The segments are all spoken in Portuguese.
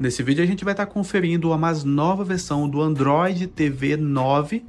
Nesse vídeo a gente vai estar tá conferindo a mais nova versão do Android TV 9,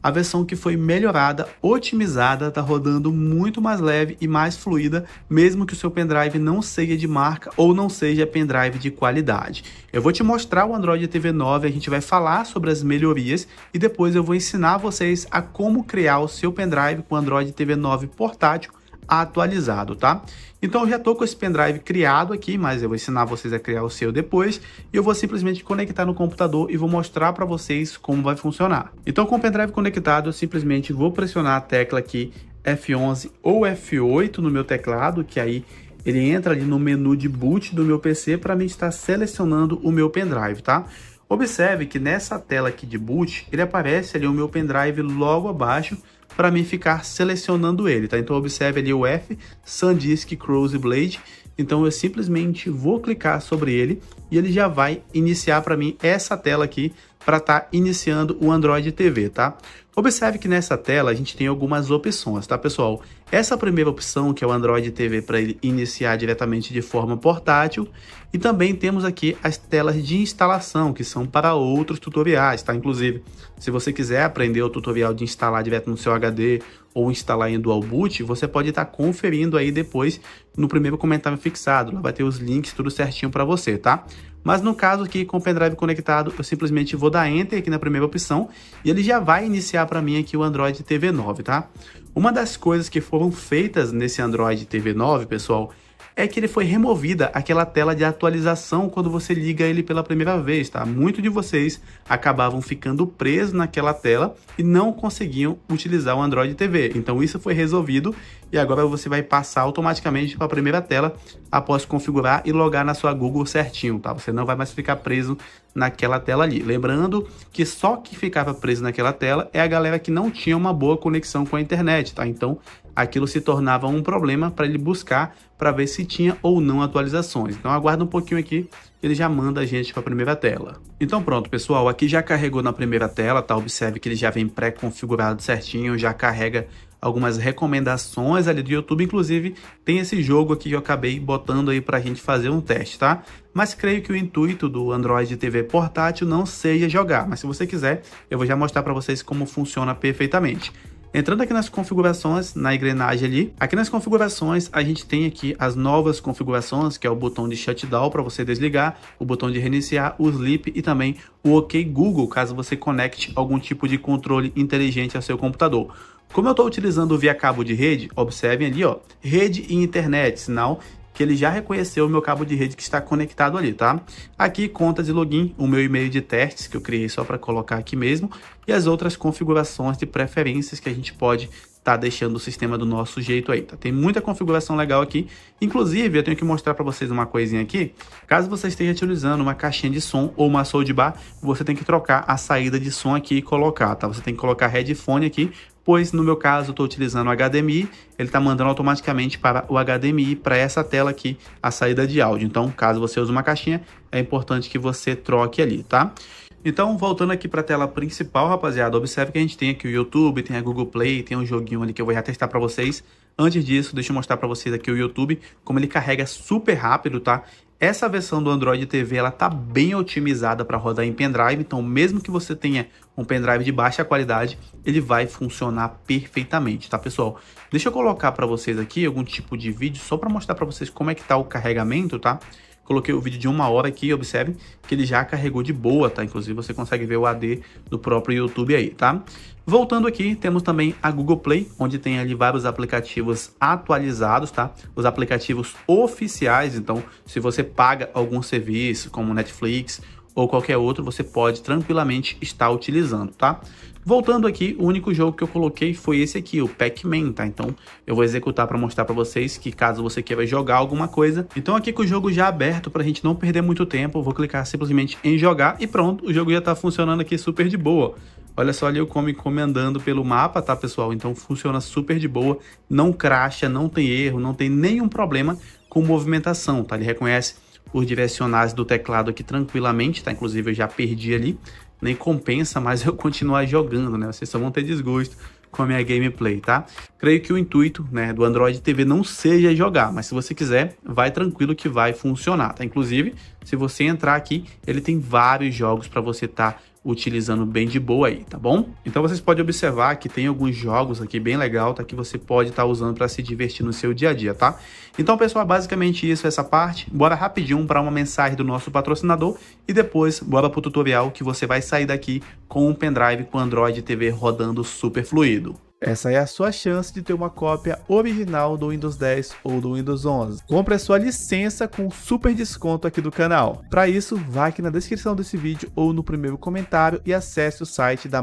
a versão que foi melhorada, otimizada, está rodando muito mais leve e mais fluida, mesmo que o seu pendrive não seja de marca ou não seja pendrive de qualidade. Eu vou te mostrar o Android TV 9, a gente vai falar sobre as melhorias e depois eu vou ensinar vocês a como criar o seu pendrive com Android TV 9 portátil atualizado, tá? Então eu já tô com esse pendrive criado aqui, mas eu vou ensinar vocês a criar o seu depois, e eu vou simplesmente conectar no computador e vou mostrar para vocês como vai funcionar. Então com o pendrive conectado, eu simplesmente vou pressionar a tecla aqui F11 ou F8 no meu teclado, que aí ele entra ali no menu de boot do meu PC para mim estar selecionando o meu pendrive, tá? Observe que nessa tela aqui de boot, ele aparece ali o meu pendrive logo abaixo, para mim ficar selecionando ele, tá? Então observe ali o F, SanDisk Crossblade, então eu simplesmente vou clicar sobre ele e ele já vai iniciar para mim essa tela aqui para estar tá iniciando o Android TV, tá? Observe que nessa tela a gente tem algumas opções, tá pessoal? Essa primeira opção, que é o Android TV para ele iniciar diretamente de forma portátil, e também temos aqui as telas de instalação, que são para outros tutoriais, tá? Inclusive, se você quiser aprender o tutorial de instalar direto no seu HD ou instalar em Dual Boot, você pode estar tá conferindo aí depois no primeiro comentário fixado. Lá vai ter os links tudo certinho para você, tá? Mas no caso aqui com o pendrive conectado, eu simplesmente vou dar Enter aqui na primeira opção e ele já vai iniciar para mim aqui o Android TV 9, tá? Uma das coisas que foram feitas nesse Android TV 9, pessoal, é que ele foi removida aquela tela de atualização quando você liga ele pela primeira vez, tá? Muitos de vocês acabavam ficando presos naquela tela e não conseguiam utilizar o Android TV. Então isso foi resolvido e agora você vai passar automaticamente para a primeira tela após configurar e logar na sua Google certinho, tá? Você não vai mais ficar preso naquela tela ali. Lembrando que só que ficava preso naquela tela é a galera que não tinha uma boa conexão com a internet, tá? Então aquilo se tornava um problema para ele buscar para ver se tinha ou não atualizações. Então aguarda um pouquinho aqui, ele já manda a gente para a primeira tela. Então pronto, pessoal, aqui já carregou na primeira tela, tá? Observe que ele já vem pré-configurado certinho, já carrega algumas recomendações ali do YouTube, inclusive tem esse jogo aqui que eu acabei botando aí para a gente fazer um teste, tá? Mas creio que o intuito do Android TV portátil não seja jogar, mas se você quiser, eu vou já mostrar para vocês como funciona perfeitamente. Entrando aqui nas configurações, na engrenagem ali, aqui nas configurações a gente tem aqui as novas configurações, que é o botão de shutdown para você desligar, o botão de reiniciar, o sleep e também o OK Google, caso você conecte algum tipo de controle inteligente ao seu computador. Como eu estou utilizando via cabo de rede, observem ali, ó, rede e internet, sinal que ele já reconheceu o meu cabo de rede que está conectado ali, tá? Aqui, contas e login, o meu e-mail de testes que eu criei só para colocar aqui mesmo e as outras configurações de preferências que a gente pode tá deixando o sistema do nosso jeito aí, tá? Tem muita configuração legal aqui. Inclusive, eu tenho que mostrar para vocês uma coisinha aqui. Caso você esteja utilizando uma caixinha de som ou uma soundbar, você tem que trocar a saída de som aqui e colocar, tá? Você tem que colocar headphone aqui, pois no meu caso eu estou utilizando o HDMI, ele está mandando automaticamente para o HDMI, para essa tela aqui, a saída de áudio. Então, caso você use uma caixinha, é importante que você troque ali, tá? Então, voltando aqui para a tela principal, rapaziada, observe que a gente tem aqui o YouTube, tem a Google Play, tem um joguinho ali que eu vou já testar para vocês. Antes disso, deixa eu mostrar para vocês aqui o YouTube, como ele carrega super rápido, tá? Essa versão do Android TV ela tá bem otimizada para rodar em pendrive, então mesmo que você tenha um pendrive de baixa qualidade, ele vai funcionar perfeitamente, tá pessoal? Deixa eu colocar para vocês aqui algum tipo de vídeo só para mostrar para vocês como é que tá o carregamento, tá? Coloquei o vídeo de uma hora aqui, observe que ele já carregou de boa, tá? Inclusive você consegue ver o AD do próprio YouTube aí, tá? Voltando aqui, temos também a Google Play, onde tem ali vários aplicativos atualizados, tá? Os aplicativos oficiais, então se você paga algum serviço, como Netflix ou qualquer outro, você pode tranquilamente estar utilizando, tá? Voltando aqui, o único jogo que eu coloquei foi esse aqui, o Pac-Man, tá? Então eu vou executar para mostrar para vocês que caso você queira jogar alguma coisa. Então aqui com o jogo já aberto, para a gente não perder muito tempo, vou clicar simplesmente em jogar e pronto, o jogo já está funcionando aqui super de boa. Olha só ali o come comendando pelo mapa, tá, pessoal? Então funciona super de boa, não cracha, não tem erro, não tem nenhum problema com movimentação, tá? Ele reconhece os direcionais do teclado aqui tranquilamente, tá? Inclusive eu já perdi ali, nem compensa mais eu continuar jogando, né? Vocês só vão ter desgosto com a minha gameplay, tá? Creio que o intuito né, do Android TV não seja jogar, mas se você quiser, vai tranquilo que vai funcionar, tá? Inclusive, se você entrar aqui, ele tem vários jogos para você estar tá utilizando bem de boa aí, tá bom? Então vocês podem observar que tem alguns jogos aqui bem legal, tá? Que você pode estar tá usando para se divertir no seu dia a dia, tá? Então, pessoal, é basicamente isso, essa parte. Bora rapidinho para uma mensagem do nosso patrocinador e depois bora para o tutorial que você vai sair daqui com um pendrive com Android TV rodando super fluido. Essa é a sua chance de ter uma cópia original do Windows 10 ou do Windows 11. Compre a sua licença com super desconto aqui do canal. Para isso, vá aqui na descrição desse vídeo ou no primeiro comentário e acesse o site da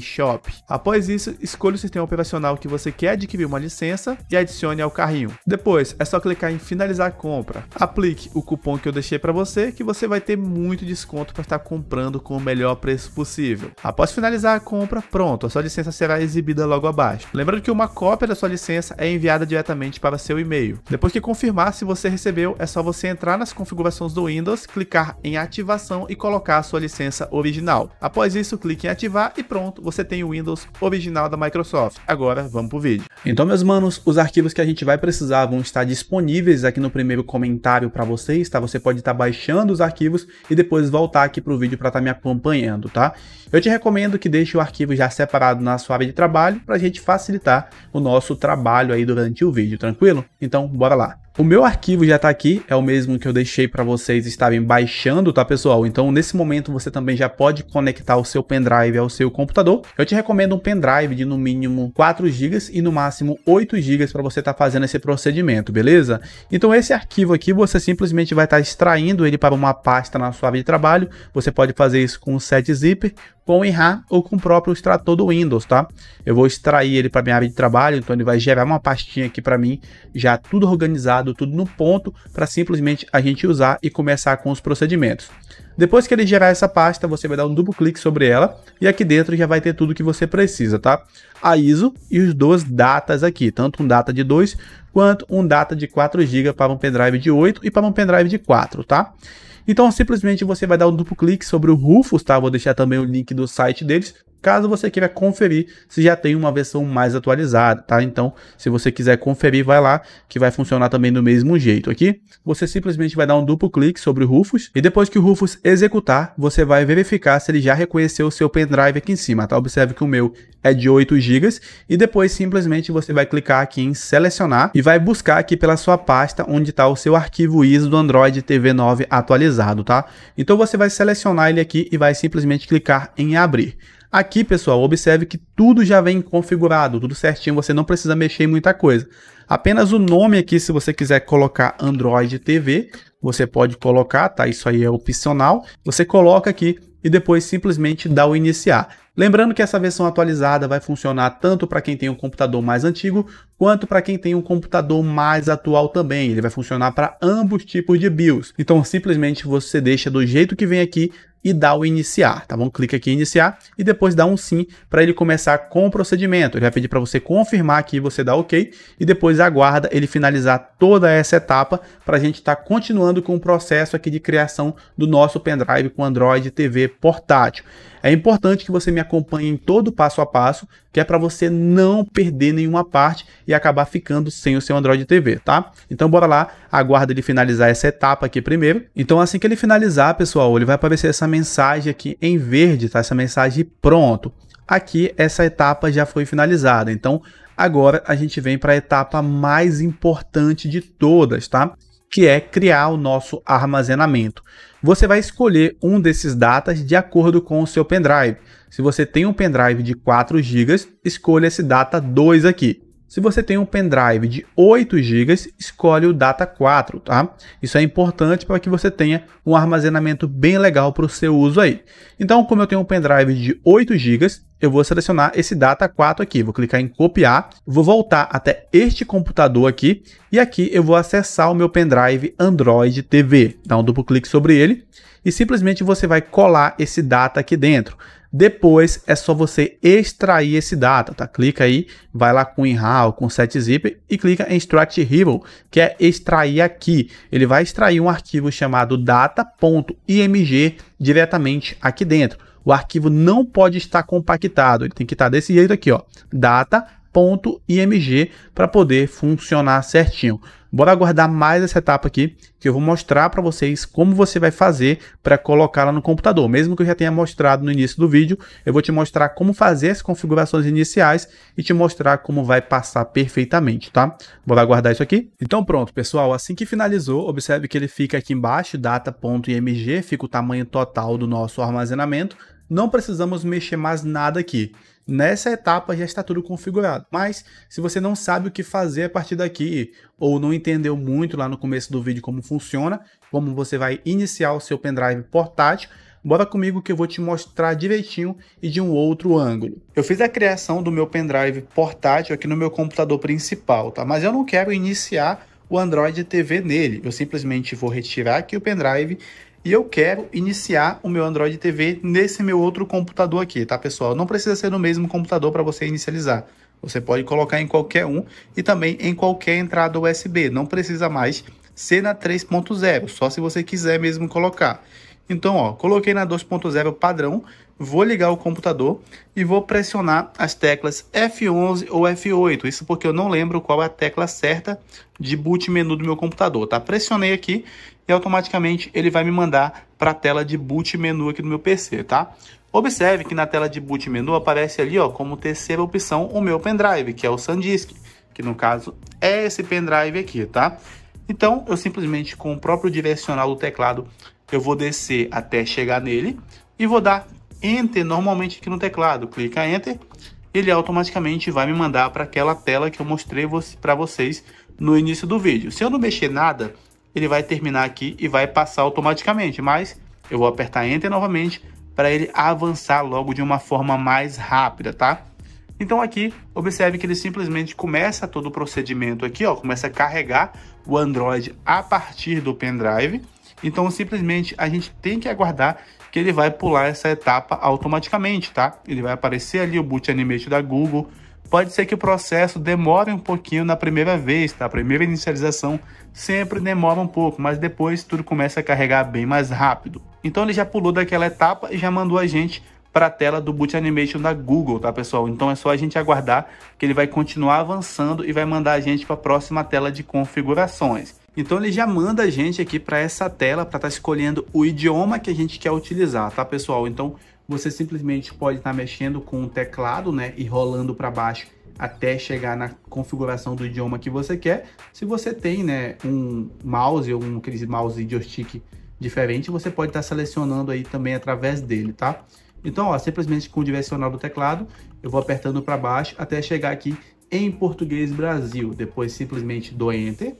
Shop. Após isso, escolha o sistema operacional que você quer adquirir uma licença e adicione ao carrinho. Depois, é só clicar em finalizar a compra. Aplique o cupom que eu deixei para você que você vai ter muito desconto para estar comprando com o melhor preço possível. Após finalizar a compra, pronto, a sua licença será exibida logo abaixo abaixo. Lembrando que uma cópia da sua licença é enviada diretamente para seu e-mail. Depois que confirmar se você recebeu, é só você entrar nas configurações do Windows, clicar em ativação e colocar a sua licença original. Após isso, clique em ativar e pronto, você tem o Windows original da Microsoft. Agora vamos pro vídeo. Então meus manos, os arquivos que a gente vai precisar vão estar disponíveis aqui no primeiro comentário para vocês, tá? Você pode estar tá baixando os arquivos e depois voltar aqui pro vídeo para estar tá me acompanhando, tá? Eu te recomendo que deixe o arquivo já separado na sua área de trabalho para gente facilitar o nosso trabalho aí durante o vídeo, tranquilo? Então, bora lá. O meu arquivo já está aqui, é o mesmo que eu deixei para vocês estarem baixando, tá pessoal? Então nesse momento você também já pode conectar o seu pendrive ao seu computador. Eu te recomendo um pendrive de no mínimo 4 GB e no máximo 8 GB para você estar tá fazendo esse procedimento, beleza? Então esse arquivo aqui você simplesmente vai estar tá extraindo ele para uma pasta na sua área de trabalho. Você pode fazer isso com o setzip, com o IRA ou com o próprio extrator do Windows, tá? Eu vou extrair ele para minha área de trabalho, então ele vai gerar uma pastinha aqui para mim, já tudo organizado guardado tudo no ponto para simplesmente a gente usar e começar com os procedimentos. Depois que ele gerar essa pasta, você vai dar um duplo clique sobre ela e aqui dentro já vai ter tudo que você precisa, tá? A ISO e os dois datas aqui, tanto um data de 2 quanto um data de 4 GB para um pendrive de 8 e para um pendrive de 4, tá? Então simplesmente você vai dar um duplo clique sobre o Rufus, tá? Vou deixar também o link do site deles caso você queira conferir se já tem uma versão mais atualizada, tá? Então, se você quiser conferir, vai lá, que vai funcionar também do mesmo jeito aqui. Você simplesmente vai dar um duplo clique sobre o Rufus, e depois que o Rufus executar, você vai verificar se ele já reconheceu o seu pendrive aqui em cima, tá? Observe que o meu é de 8 GB, e depois simplesmente você vai clicar aqui em selecionar, e vai buscar aqui pela sua pasta onde está o seu arquivo ISO do Android TV 9 atualizado, tá? Então você vai selecionar ele aqui e vai simplesmente clicar em abrir. Aqui, pessoal, observe que tudo já vem configurado, tudo certinho, você não precisa mexer em muita coisa. Apenas o nome aqui, se você quiser colocar Android TV, você pode colocar, tá? Isso aí é opcional. Você coloca aqui e depois simplesmente dá o iniciar. Lembrando que essa versão atualizada vai funcionar tanto para quem tem um computador mais antigo, quanto para quem tem um computador mais atual também. Ele vai funcionar para ambos tipos de BIOS. Então simplesmente você deixa do jeito que vem aqui, e dá o iniciar, tá bom? Clica aqui em iniciar e depois dá um sim para ele começar com o procedimento. Ele vai pedir para você confirmar aqui, você dá ok e depois aguarda ele finalizar toda essa etapa para a gente estar tá continuando com o processo aqui de criação do nosso pendrive com Android TV portátil. É importante que você me acompanhe em todo o passo a passo que é para você não perder nenhuma parte e acabar ficando sem o seu Android TV, tá? Então bora lá, aguarda ele finalizar essa etapa aqui primeiro. Então assim que ele finalizar, pessoal, ele vai aparecer essa mensagem aqui em verde, tá? Essa mensagem pronto. Aqui essa etapa já foi finalizada, então agora a gente vem para a etapa mais importante de todas, tá? que é criar o nosso armazenamento. Você vai escolher um desses datas de acordo com o seu pendrive. Se você tem um pendrive de 4 GB, escolha esse data 2 aqui. Se você tem um pendrive de 8 GB, escolhe o Data 4, tá? Isso é importante para que você tenha um armazenamento bem legal para o seu uso aí. Então, como eu tenho um pendrive de 8 GB, eu vou selecionar esse Data 4 aqui, vou clicar em copiar, vou voltar até este computador aqui e aqui eu vou acessar o meu pendrive Android TV. Dá um duplo clique sobre ele e simplesmente você vai colar esse data aqui dentro. Depois é só você extrair esse data, tá? Clica aí, vai lá com WinRAR com setzip e clica em Extract Rival, que é extrair aqui. Ele vai extrair um arquivo chamado data.img diretamente aqui dentro. O arquivo não pode estar compactado, ele tem que estar desse jeito aqui, ó, data .img para poder funcionar certinho. Bora aguardar mais essa etapa aqui, que eu vou mostrar para vocês como você vai fazer para colocá-la no computador. Mesmo que eu já tenha mostrado no início do vídeo, eu vou te mostrar como fazer as configurações iniciais e te mostrar como vai passar perfeitamente, tá? Bora aguardar isso aqui? Então pronto, pessoal, assim que finalizou, observe que ele fica aqui embaixo, data.img, fica o tamanho total do nosso armazenamento. Não precisamos mexer mais nada aqui. Nessa etapa já está tudo configurado, mas se você não sabe o que fazer a partir daqui ou não entendeu muito lá no começo do vídeo como funciona, como você vai iniciar o seu pendrive portátil, bora comigo que eu vou te mostrar direitinho e de um outro ângulo. Eu fiz a criação do meu pendrive portátil aqui no meu computador principal, tá? mas eu não quero iniciar o Android TV nele, eu simplesmente vou retirar aqui o pendrive e eu quero iniciar o meu Android TV nesse meu outro computador aqui, tá pessoal? Não precisa ser no mesmo computador para você inicializar. Você pode colocar em qualquer um e também em qualquer entrada USB, não precisa mais ser na 3.0, só se você quiser mesmo colocar. Então, ó, coloquei na 2.0 padrão, vou ligar o computador e vou pressionar as teclas F11 ou F8. Isso porque eu não lembro qual é a tecla certa de boot menu do meu computador, tá? Pressionei aqui e automaticamente ele vai me mandar para a tela de boot menu aqui do meu PC, tá? Observe que na tela de boot menu aparece ali, ó, como terceira opção o meu pendrive, que é o SanDisk, que no caso é esse pendrive aqui, tá? Então, eu simplesmente com o próprio direcional do teclado, eu vou descer até chegar nele e vou dar Enter normalmente aqui no teclado. Clica Enter, ele automaticamente vai me mandar para aquela tela que eu mostrei para vocês no início do vídeo. Se eu não mexer nada, ele vai terminar aqui e vai passar automaticamente, mas eu vou apertar Enter novamente para ele avançar logo de uma forma mais rápida, tá? Então aqui, observe que ele simplesmente começa todo o procedimento aqui, ó, começa a carregar o Android a partir do pendrive. Então simplesmente a gente tem que aguardar que ele vai pular essa etapa automaticamente, tá? Ele vai aparecer ali o Boot Animate da Google. Pode ser que o processo demore um pouquinho na primeira vez, tá? A primeira inicialização sempre demora um pouco, mas depois tudo começa a carregar bem mais rápido. Então ele já pulou daquela etapa e já mandou a gente para a tela do Boot Animation da Google, tá pessoal? Então é só a gente aguardar que ele vai continuar avançando e vai mandar a gente para a próxima tela de configurações. Então ele já manda a gente aqui para essa tela para estar tá escolhendo o idioma que a gente quer utilizar, tá pessoal? Então você simplesmente pode estar tá mexendo com o teclado, né, e rolando para baixo até chegar na configuração do idioma que você quer. Se você tem, né, um mouse ou um aquele mouse joystick diferente, você pode estar tá selecionando aí também através dele, tá? Então, ó, simplesmente com o direcional do teclado, eu vou apertando para baixo até chegar aqui em português Brasil. Depois simplesmente dou Enter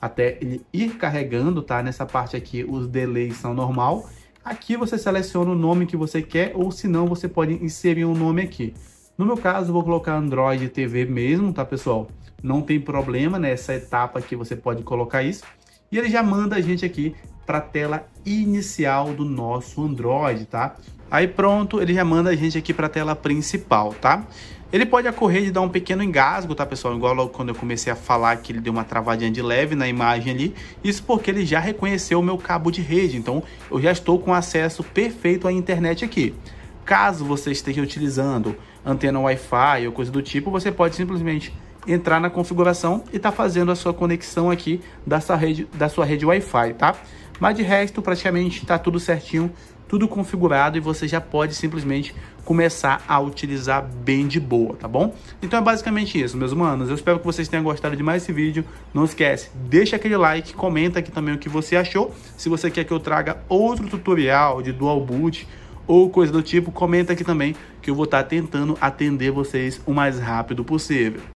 até ele ir carregando, tá? Nessa parte aqui os delays são normal. Aqui você seleciona o nome que você quer ou se não você pode inserir um nome aqui. No meu caso, vou colocar Android TV mesmo, tá pessoal? Não tem problema nessa né? etapa que você pode colocar isso. E ele já manda a gente aqui para a tela inicial do nosso Android, tá? Aí pronto, ele já manda a gente aqui para a tela principal, tá? Ele pode ocorrer de dar um pequeno engasgo, tá pessoal? Igual logo quando eu comecei a falar que ele deu uma travadinha de leve na imagem ali. Isso porque ele já reconheceu o meu cabo de rede, então eu já estou com acesso perfeito à internet aqui. Caso você esteja utilizando antena Wi-Fi ou coisa do tipo, você pode simplesmente entrar na configuração e tá fazendo a sua conexão aqui da sua rede, da sua rede Wi-Fi, tá? Mas de resto, praticamente está tudo certinho, tudo configurado e você já pode simplesmente começar a utilizar bem de boa, tá bom? Então é basicamente isso, meus manos. Eu espero que vocês tenham gostado de mais esse vídeo. Não esquece, deixa aquele like, comenta aqui também o que você achou. Se você quer que eu traga outro tutorial de dual boot ou coisa do tipo, comenta aqui também que eu vou estar tá tentando atender vocês o mais rápido possível.